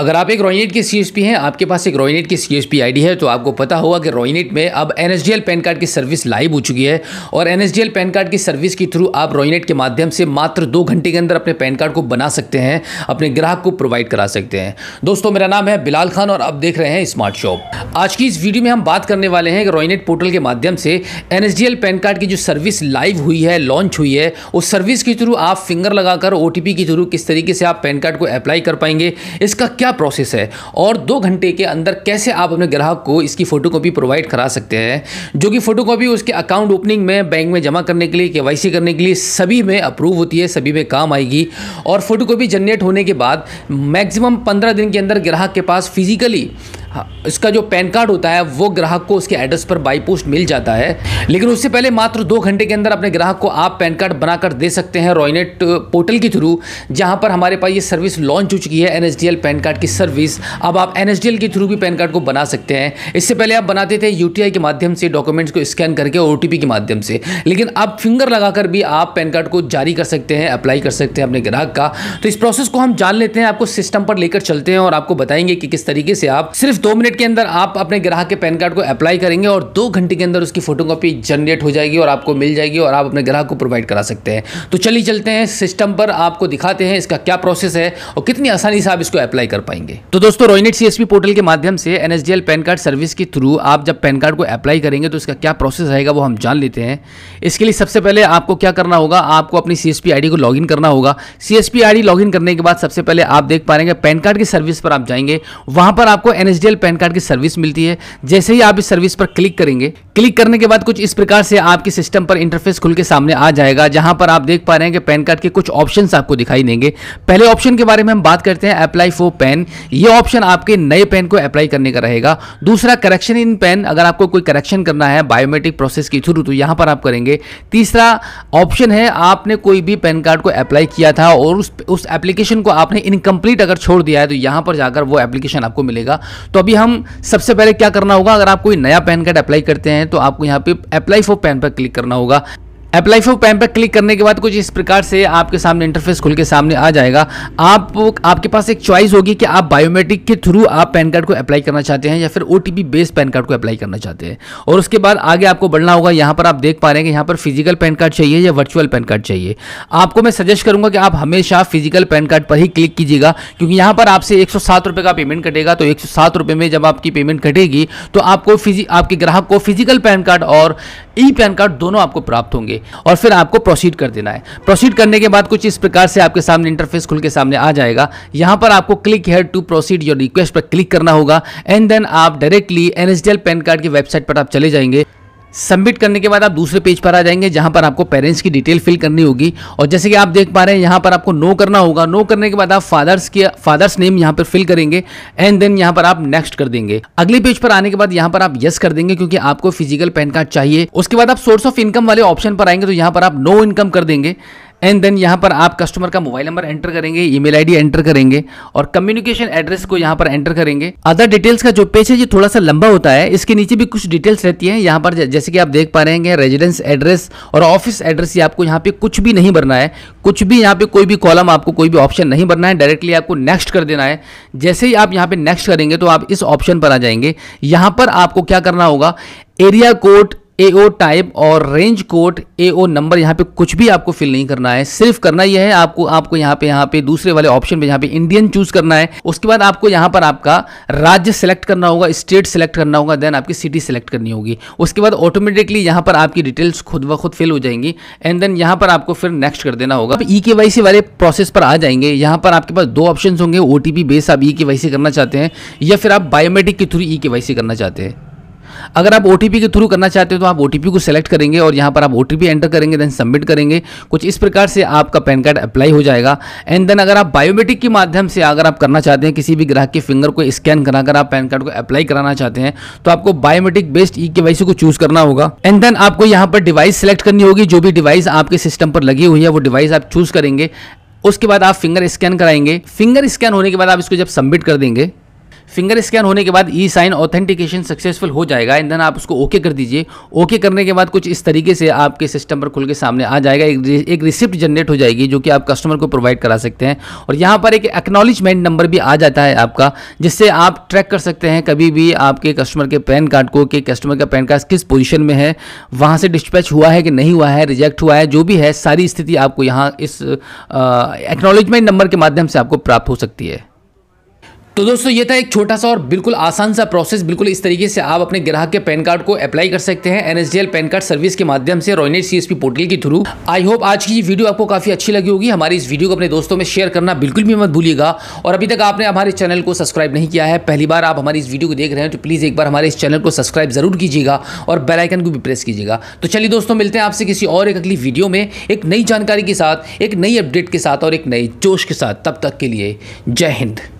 अगर आप एक रोइनेट के सी हैं आपके पास एक रोइनेट की सी एस है तो आपको पता होगा कि रोइनेट में अब एन पैन कार्ड की सर्विस लाइव हो चुकी है और एन पैन कार्ड की सर्विस के थ्रू आप रोइनेट के माध्यम से मात्र दो घंटे के अंदर अपने पैन कार्ड को बना सकते हैं अपने ग्राहक को प्रोवाइड करा सकते हैं दोस्तों मेरा नाम है बिलाल खान और आप देख रहे हैं स्मार्ट शॉप आज की इस वीडियो में हम बात करने वाले हैं कि रोइनेट पोर्टल के माध्यम से एन पैन कार्ड की जो सर्विस लाइव हुई है लॉन्च हुई है उस सर्विस के थ्रू आप फिंगर लगाकर ओ के थ्रू किस तरीके से आप पैन कार्ड को अप्लाई कर पाएंगे इसका क्या क्या प्रोसेस है और दो घंटे के अंदर कैसे आप अपने ग्राहक को इसकी फ़ोटोकॉपी प्रोवाइड करा सकते हैं जो कि फ़ोटोकॉपी उसके अकाउंट ओपनिंग में बैंक में जमा करने के लिए के करने के लिए सभी में अप्रूव होती है सभी में काम आएगी और फ़ोटोकॉपी जनरेट होने के बाद मैक्सिमम पंद्रह दिन के अंदर ग्राहक के पास फिज़िकली हाँ, इसका जो पैन कार्ड होता है वो ग्राहक को उसके एड्रेस पर बाई पोस्ट मिल जाता है लेकिन उससे पहले मात्र दो घंटे के अंदर अपने ग्राहक को आप पैन कार्ड बनाकर दे सकते हैं रॉयनेट पोर्टल के थ्रू जहां पर हमारे पास ये सर्विस लॉन्च हो चुकी है एनएसडीएल पैन कार्ड की सर्विस अब आप एन के थ्रू भी पैन कार्ड को बना सकते हैं इससे पहले आप बनाते थे यू के माध्यम से डॉक्यूमेंट्स को स्कैन करके ओ के माध्यम से लेकिन अब फिंगर लगाकर भी आप पैन कार्ड को जारी कर सकते हैं अप्लाई कर सकते हैं अपने ग्राहक का तो इस प्रोसेस को हम जान लेते हैं आपको सिस्टम पर लेकर चलते हैं और आपको बताएंगे कि किस तरीके से आप सिर्फ दो मिनट के अंदर आप अपने ग्राहक के पैन कार्ड को अप्लाई करेंगे और दो घंटे के अंदर उसकी फोटो कॉपी जनरेट हो जाएगी और आपको मिल जाएगी और आप अपने ग्राहक को प्रोवाइड करा सकते हैं तो चलिए चलते हैं सिस्टम पर आपको दिखाते हैं इसका क्या प्रोसेस है और कितनी आसानी से आप इसको अप्लाई कर पाएंगे तो दोस्तों रोइनेट सी पोर्टल के माध्यम से एन पैन कार्ड सर्विस के थ्रू आप जब पैन कार्ड को अप्लाई करेंगे तो इसका क्या प्रोसेस रहेगा वो हम जान लेते हैं इसके लिए सबसे पहले आपको क्या करना होगा आपको अपनी सी एस को लॉग करना होगा सी एस लॉगिन करने के बाद सबसे पहले आप देख पाएंगे पैन कार्ड की सर्विस पर आप जाएंगे वहां पर आपको एनएसडी ऑफिशियल पैन कार्ड की सर्विस मिलती है जैसे ही आप इस सर्विस पर क्लिक करेंगे क्लिक करने के बाद कुछ इस प्रकार से आपके सिस्टम पर इंटरफेस खुल के सामने आ जाएगा जहां पर आप देख पा रहे हैं कि पैन कार्ड के कुछ ऑप्शन आपको दिखाई देंगे पहले ऑप्शन के बारे में हम बात करते हैं अप्लाई फॉर पैन ये ऑप्शन आपके नए पैन को अप्लाई करने का रहेगा दूसरा करेक्शन इन पैन अगर आपको कोई करेक्शन करना है बायोमेट्रिक प्रोसेस के थ्रू तो यहां पर आप करेंगे तीसरा ऑप्शन है आपने कोई भी पैन कार्ड को अप्लाई किया था और उस उस एप्लीकेशन को आपने इनकम्प्लीट अगर छोड़ दिया है तो यहां पर जाकर वो एप्लीकेशन आपको मिलेगा तो तो अभी हम सबसे पहले क्या करना होगा अगर आप कोई नया पैन कार्ड अप्लाई करते हैं तो आपको यहाँ पे अप्लाई फॉर पैन पर क्लिक करना होगा अप्लाई फॉर पैन पर क्लिक करने के बाद कुछ इस प्रकार से आपके सामने इंटरफेस खुल के सामने आ जाएगा आप आपके पास एक चॉइस होगी कि आप बायोमेट्रिक के थ्रू आप पैन कार्ड को अप्लाई करना चाहते हैं या फिर ओ बेस्ड पैन कार्ड को अप्लाई करना चाहते हैं और उसके बाद आगे आपको बढ़ना होगा यहाँ पर आप देख पा रहे हैं कि यहाँ पर फिजिकल पैन कार्ड चाहिए या वर्चुअल पैन कार्ड चाहिए आपको मैं सजेस्ट करूँगा कि आप हमेशा फिजिकल पैन कार्ड पर ही क्लिक कीजिएगा क्योंकि यहाँ पर आपसे एक रुपये का पेमेंट कटेगा तो एक रुपये में जब आपकी पेमेंट कटेगी तो आपको फिजी आपके ग्राहक को फिजिकल पैन कार्ड और ई पैन कार्ड दोनों आपको प्राप्त होंगे और फिर आपको प्रोसीड कर देना है प्रोसीड करने के बाद कुछ इस प्रकार से आपके सामने इंटरफेस खुल के सामने आ जाएगा यहां पर आपको click here to proceed your request पर क्लिक करना होगा एंड देन आप डायरेक्टली एनएसडीएल पैन कार्ड की वेबसाइट पर आप चले जाएंगे सबमिट करने के बाद आप दूसरे पेज पर आ जाएंगे जहां पर आपको पेरेंट्स की डिटेल फिल करनी होगी और जैसे कि आप देख पा रहे हैं यहां पर आपको नो करना होगा नो करने के बाद आप फादर्स के फादर्स नेम यहां पर फिल करेंगे एंड देन यहां पर आप नेक्स्ट कर देंगे अगले पेज पर आने के बाद यहां पर आप यस कर देंगे क्योंकि आपको फिजिकल पैन कार्ड चाहिए उसके बाद आप सोर्स ऑफ इनकम वाले ऑप्शन पर आएंगे तो यहां पर आप नो इनकम कर देंगे एंड देन यहाँ पर आप कस्टमर का मोबाइल नंबर एंटर करेंगे ईमेल आईडी एंटर करेंगे और कम्युनिकेशन एड्रेस को यहाँ पर एंटर करेंगे अदर डिटेल्स का जो पेज है ये थोड़ा सा लंबा होता है इसके नीचे भी कुछ डिटेल्स रहती है यहाँ पर जैसे कि आप देख पा रहे हैं रेजिडेंस एड्रेस और ऑफिस एड्रेस ही आपको यहाँ पे कुछ भी नहीं भरना है कुछ भी यहाँ पे कोई भी कॉलम आपको कोई भी ऑप्शन नहीं भरना है डायरेक्टली आपको नेक्स्ट कर देना है जैसे ही आप यहाँ पे नेक्स्ट करेंगे तो आप इस ऑप्शन पर आ जाएंगे यहाँ पर आपको क्या करना होगा area code A O type और range code A O number यहाँ पे कुछ भी आपको फिल नहीं करना है सिर्फ करना यह है आपको आपको यहाँ पे यहाँ पे दूसरे वाले ऑप्शन पे यहाँ पे इंडियन चूज करना है उसके बाद आपको यहाँ पर आपका राज्य सेलेक्ट करना होगा स्टेट सेलेक्ट करना होगा देन आपकी सिटी सेलेक्ट करनी होगी उसके बाद ऑटोमेटिकली यहाँ पर आपकी डिटेल्स खुद ब खुद फिल हो जाएंगी एंड देन यहाँ पर आपको फिर नेक्स्ट कर देना होगा ई के वाई सी वाले प्रोसेस पर आ जाएंगे यहाँ पर आपके पास दो ऑप्शन होंगे ओ टी पी बेस आप ई के वाई सी करना चाहते हैं या फिर आप बायोमेट्रिक के थ्रू ई के वाई सी करना चाहते हैं अगर आप ओ के थ्रू करना चाहते हो तो आप ओ को सेलेक्ट करेंगे और यहाँ पर आप ओ एंटर करेंगे देन सबमिट करेंगे कुछ इस प्रकार से आपका पैन कार्ड अप्लाई हो जाएगा एंड देन अगर आप बायोमेट्रिक के माध्यम से अगर आप करना चाहते हैं किसी भी ग्राहक के फिंगर को स्कैन कराकर आप पैन कार्ड को अप्लाई कराना चाहते हैं तो आपको बायोमेट्रिक बेस्ड ई के को चूज करना होगा एंड देन आपको यहाँ पर डिवाइस सेलेक्ट करनी होगी जो भी डिवाइस आपके सिस्टम पर लगी हुई है वो डिवाइस आप चूज करेंगे उसके बाद आप फिंगर स्कैन कराएंगे फिंगर स्कैन होने के बाद आप इसको जब सबमिट कर देंगे फिंगर स्कैन होने के बाद ई साइन ऑथेंटिकेशन सक्सेसफुल हो जाएगा एंड देन आप उसको ओके okay कर दीजिए ओके okay करने के बाद कुछ इस तरीके से आपके सिस्टम पर खुल के सामने आ जाएगा एक, एक रिसिप्ट जनरेट हो जाएगी जो कि आप कस्टमर को प्रोवाइड करा सकते हैं और यहाँ पर एक एक्नॉलेजमेंट नंबर भी आ जाता है आपका जिससे आप ट्रैक कर सकते हैं कभी भी आपके कस्टमर के पैन कार्ड को कि कस्टमर का पैन कार्ड किस पोजिशन में है वहाँ से डिस्पैच हुआ है कि नहीं हुआ है रिजेक्ट हुआ है जो भी है सारी स्थिति आपको यहाँ इस एक्नॉलेजमेंट नंबर के माध्यम से आपको प्राप्त हो सकती है तो दोस्तों ये था एक छोटा सा और बिल्कुल आसान सा प्रोसेस बिल्कुल इस तरीके से आप अपने ग्राहक के पैन कार्ड को अप्लाई कर सकते हैं एनएसडीएल पैन कार्ड सर्विस के माध्यम से रॉयनेट सीएसपी पोर्टल के थ्रू आई होप आज की वीडियो आपको काफी अच्छी लगी होगी हमारी इस वीडियो को अपने दोस्तों में शेयर करना बिल्कुल भी मत भूलिएगा और अभी तक आपने हमारे चैनल को सब्सक्राइब नहीं किया है पहली बार आप हमारी इस वीडियो को देख रहे हैं तो प्लीज़ एक बार हमारे इस चैनल को सब्सक्राइब जरूर कीजिएगा और बेलाइकन को भी प्रेस कीजिएगा तो चलिए दोस्तों मिलते हैं आपसे किसी और एक अगली वीडियो में एक नई जानकारी के साथ एक नई अपडेट के साथ और एक नए जोश के साथ तब तक के लिए जय हिंद